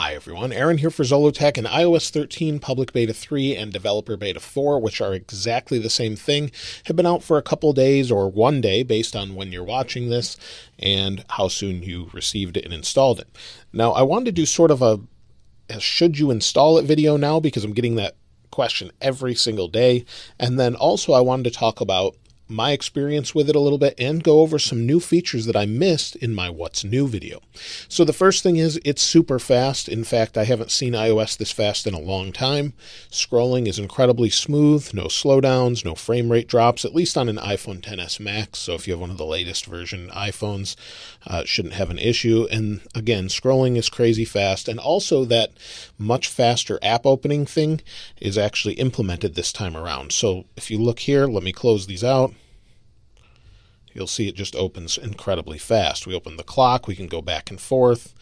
Hi everyone, Aaron here for Zolotech and iOS 13 Public Beta 3 and Developer Beta 4, which are exactly the same thing, have been out for a couple days or one day based on when you're watching this and how soon you received it and installed it. Now, I wanted to do sort of a, a should you install it video now because I'm getting that question every single day. And then also I wanted to talk about my experience with it a little bit and go over some new features that I missed in my What's New video. So the first thing is it's super fast. In fact, I haven't seen iOS this fast in a long time. Scrolling is incredibly smooth, no slowdowns, no frame rate drops, at least on an iPhone 10s Max. So if you have one of the latest version iPhones, uh, shouldn't have an issue. And again, scrolling is crazy fast. And also that much faster app opening thing is actually implemented this time around. So if you look here, let me close these out. You'll see it just opens incredibly fast. We open the clock, we can go back and forth.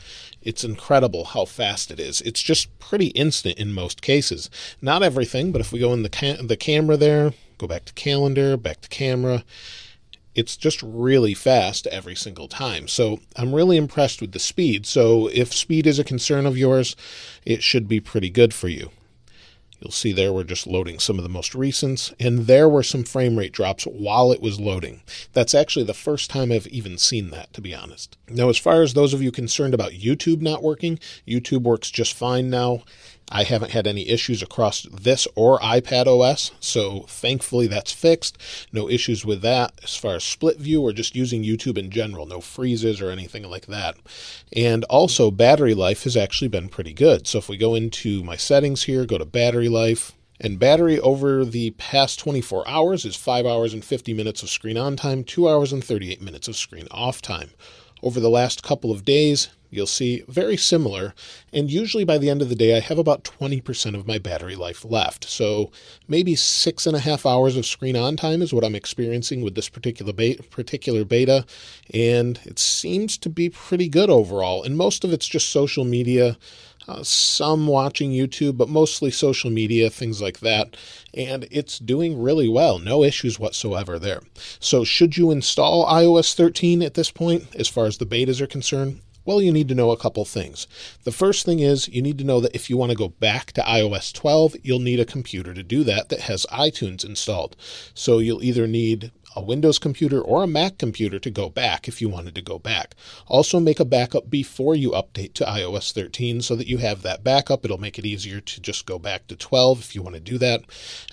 It's incredible how fast it is. It's just pretty instant in most cases. Not everything, but if we go in the ca- the camera there, go back to calendar, back to camera, it's just really fast every single time. So I'm really impressed with the speed. So if speed is a concern of yours, it should be pretty good for you. You'll see there we're just loading some of the most recents, and there were some frame rate drops while it was loading. That's actually the first time I've even seen that, to be honest. Now, as far as those of you concerned about YouTube not working, YouTube works just fine now. I haven't had any issues across this or iPad OS, so thankfully that's fixed. No issues with that as far as split view or just using YouTube in general, no freezes or anything like that. And also, battery life has actually been pretty good. So if we go into my settings here, go to battery life, and battery over the past 24 hours is 5 hours and 50 minutes of screen on time, 2 hours and 38 minutes of screen off time. Over the last couple of days, you'll see very similar, and usually by the end of the day, I have about 20% of my battery life left. So maybe six and a half hours of screen on time is what I'm experiencing with this particular beta, particular beta, and it seems to be pretty good overall. And most of it's just social media, uh, some watching YouTube, but mostly social media, things like that. And it's doing really well. No issues whatsoever there. So should you install iOS 13 at this point, as far as the betas are concerned? Well, you need to know a couple things. The first thing is you need to know that if you want to go back to iOS 12, you'll need a computer to do that that has iTunes installed. So you'll either need a Windows computer or a Mac computer to go back if you wanted to go back. Also make a backup before you update to iOS 13 so that you have that backup. It'll make it easier to just go back to 12 if you want to do that.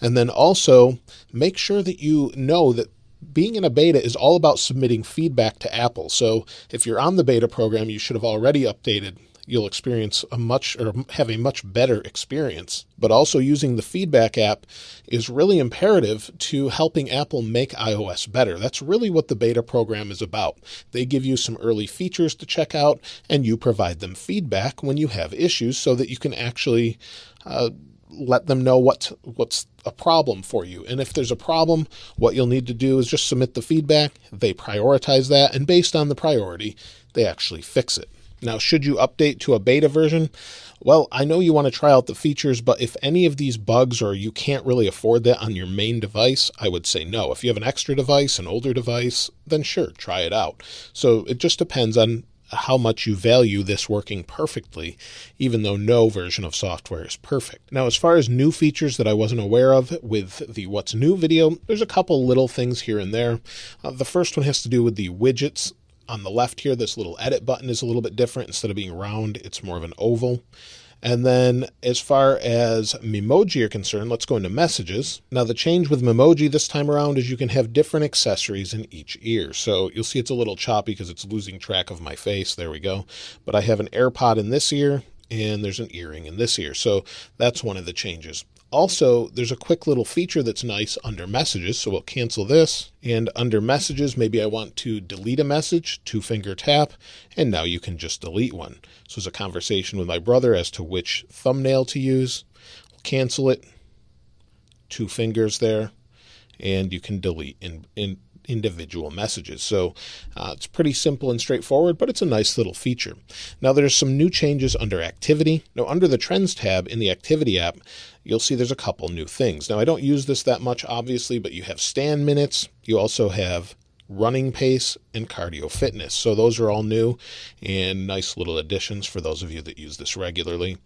And then also make sure that you know that being in a beta is all about submitting feedback to Apple. So if you're on the beta program, you should have already updated you'll experience a much or have a much better experience. But also using the feedback app is really imperative to helping Apple make iOS better. That's really what the beta program is about. They give you some early features to check out and you provide them feedback when you have issues so that you can actually uh, let them know what what's a problem for you. And if there's a problem, what you'll need to do is just submit the feedback. They prioritize that, and based on the priority, they actually fix it. Now, should you update to a beta version? Well, I know you want to try out the features, but if any of these bugs or you can't really afford that on your main device, I would say no. If you have an extra device, an older device, then sure, try it out. So it just depends on how much you value this working perfectly, even though no version of software is perfect. Now, as far as new features that I wasn't aware of with the What's New video, there's a couple little things here and there. Uh, the first one has to do with the widgets on the left here, this little edit button is a little bit different. Instead of being round, it's more of an oval. And then as far as Memoji are concerned, let's go into messages. Now the change with Memoji this time around is you can have different accessories in each ear. So you'll see it's a little choppy because it's losing track of my face. There we go. But I have an AirPod in this ear and there's an earring in this ear. So that's one of the changes. Also, there's a quick little feature that's nice under messages. So we'll cancel this and under messages, maybe I want to delete a message, two finger tap, and now you can just delete one. So it's a conversation with my brother as to which thumbnail to use. We'll cancel it, two fingers there, and you can delete and individual messages. So uh, it's pretty simple and straightforward, but it's a nice little feature. Now there's some new changes under activity. Now under the trends tab in the activity app, you'll see there's a couple new things. Now I don't use this that much, obviously, but you have stand minutes. You also have running pace, and cardio fitness. So those are all new and nice little additions for those of you that use this regularly.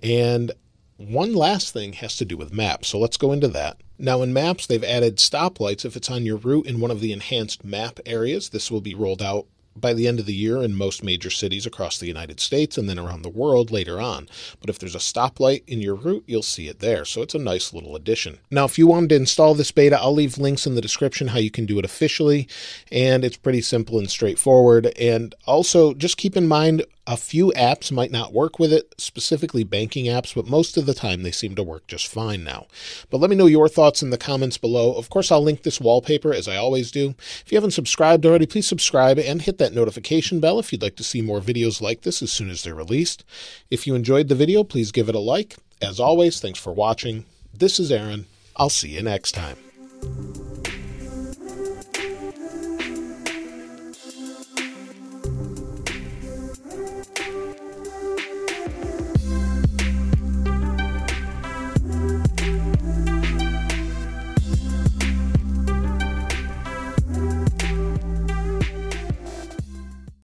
And one last thing has to do with maps, so let's go into that. Now in maps, they've added stoplights if it's on your route in one of the enhanced map areas. This will be rolled out by the end of the year in most major cities across the United States and then around the world later on. But if there's a stoplight in your route, you'll see it there. So it's a nice little addition. Now, if you wanted to install this beta, I'll leave links in the description how you can do it officially. And it's pretty simple and straightforward. And also just keep in mind, a few apps might not work with it, specifically banking apps, but most of the time they seem to work just fine now. But let me know your thoughts in the comments below. Of course, I'll link this wallpaper as I always do. If you haven't subscribed already, please subscribe and hit that notification bell if you'd like to see more videos like this as soon as they're released. If you enjoyed the video, please give it a like. As always, thanks for watching. This is Aaron. I'll see you next time.